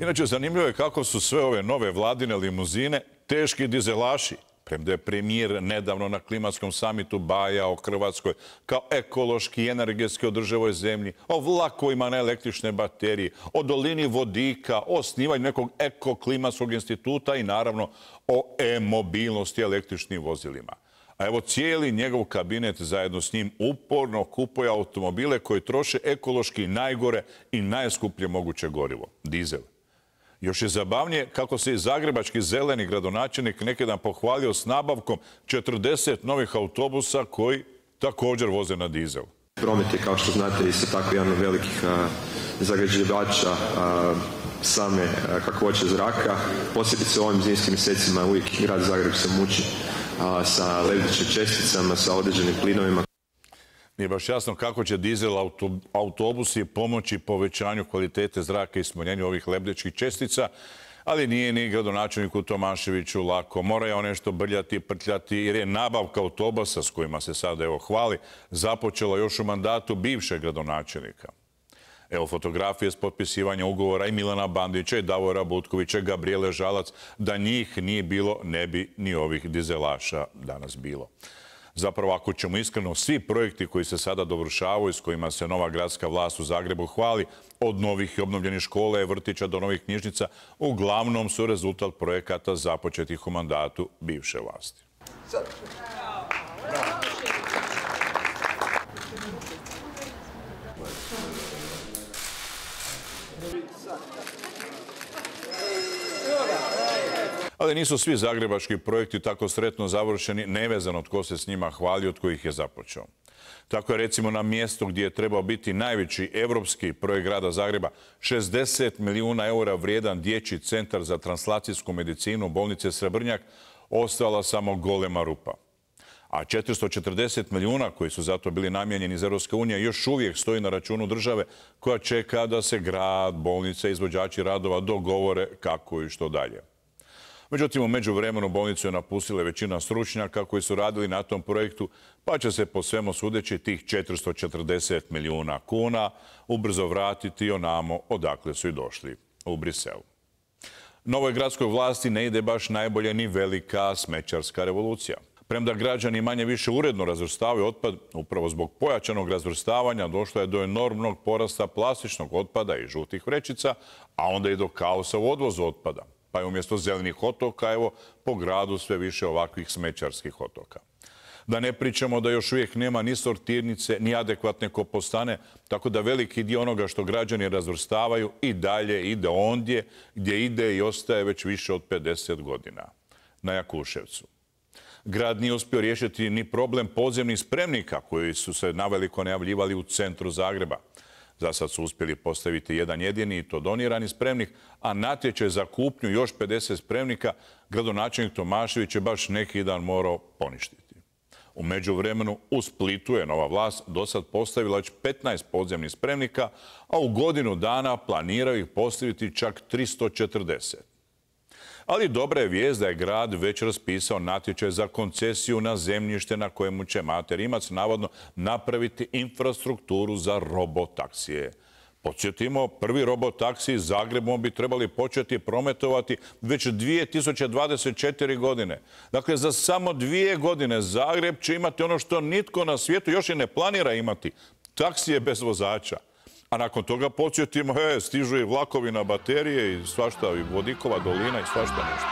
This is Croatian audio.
Inače, zanimljivo je kako su sve ove nove vladine limuzine teški dizelaši premda je premijer nedavno na klimatskom samitu Baja o Hrvatskoj kao ekološki i energetski održivoj zemlji, o vlakovima na električne baterije, o dolini vodika, o snivanju nekog ekoklimatskog instituta i naravno o e-mobilnosti električnim vozilima. A evo cijeli njegov kabinet zajedno s njim uporno kupuje automobile koji troše ekološki najgore i najskuplje moguće gorivo, dizel. Još je zabavnije kako se i zagrebački zeleni gradonačelnik nekada pohvalio s nabavkom 40 novih autobusa koji također voze na dizel. Promet je, kao što znate, isto tako jedan od velikih zagađivača same kakvoće zraka. Posebice se ovim zimskim mjesecima uvijek grad Zagreb se muči sa lebdećim česticama, sa određenim plinovima. Nije baš jasno kako će dizel autobusi pomoći povećanju kvalitete zraka i smanjenju ovih lebdečkih čestica, ali nije ni gradonačelniku Tomaševiću lako. Mora je on nešto brljati, prtljati, jer je nabavka autobusa s kojima se sada evo hvali započela još u mandatu bivšeg gradonačelnika. Evo fotografije s potpisivanja ugovora i Milana Bandića i Davora Butkovića, Gabriele Žalac, da njih nije bilo, ne bi ni ovih dizelaša danas bilo zapravo ako ćemo iskreno, svi projekti koji se sada dovršavaju, s kojima se nova gradska vlast u Zagrebu hvali, od novih i obnovljenih škole, vrtića do novih knjižnica, uglavnom su rezultat projekata započetih u mandatu bivše vlasti. Ali nisu svi zagrebački projekti tako sretno završeni, nevezano tko se s njima hvali, od kojih je započeo. Tako je recimo na mjestu gdje je trebao biti najveći europski projekt grada Zagreba, 60 milijuna eura vrijedan dječji centar za translacijsku medicinu bolnice Srebrnjak, ostala samo golema rupa. A 440 milijuna koji su zato bili namijenjeni iz Europske unije još uvijek stoji na računu države koja čeka da se grad, bolnice, izvođači radova dogovore kako i što dalje. Međutim, u međuvremenu bolnicu je napustila većina stručnjaka koji su radili na tom projektu, pa će se po svemu sudeći tih 440 milijuna kuna ubrzo vratiti onamo odakle su i došli, u Briselu. Novoj gradskoj vlasti ne ide baš najbolje ni velika smećarska revolucija. Premda građani manje više uredno razvrstavaju otpad, upravo zbog pojačanog razvrstavanja došlo je do enormnog porasta plastičnog otpada i žutih vrećica, a onda i do kaosa u odvozu otpada. Pa je umjesto zelenih otoka, evo, po gradu sve više ovakvih smećarskih otoka. Da ne pričamo da još uvijek nema ni sortirnice, ni adekvatne kopostane, tako da veliki dio onoga što građani razvrstavaju i dalje ide ondje, gdje ide i ostaje već više od 50 godina, na Jakuševcu. Grad nije uspio riješiti ni problem podzemnih spremnika koji su se naveliko najavljivali u centru Zagreba. Za sad su uspjeli postaviti jedan jedini i to donirani spremnik, a natječaj za kupnju još 50 spremnika gradonačelnik Tomašević je baš neki dan morao poništiti. U međuvremenu u Splitu je nova vlast do sad postavila već 15 podzemnih spremnika, a u godinu dana planiraju ih postaviti čak 340. Ali dobra je vijest da je grad već raspisao natječaj za koncesiju na zemljište na kojemu će mater imac navodno napraviti infrastrukturu za robotaksije. Podsjetimo, prvi robotaksi Zagrebom bi trebali početi prometovati već 2024 godine. Dakle, za samo dvije godine Zagreb će imati ono što nitko na svijetu još i ne planira imati. Taksije bez vozača. A nakon toga podsjetimo, he, stižu i vlakovi na baterije i svašta, i vodikova dolina i svašta nešto.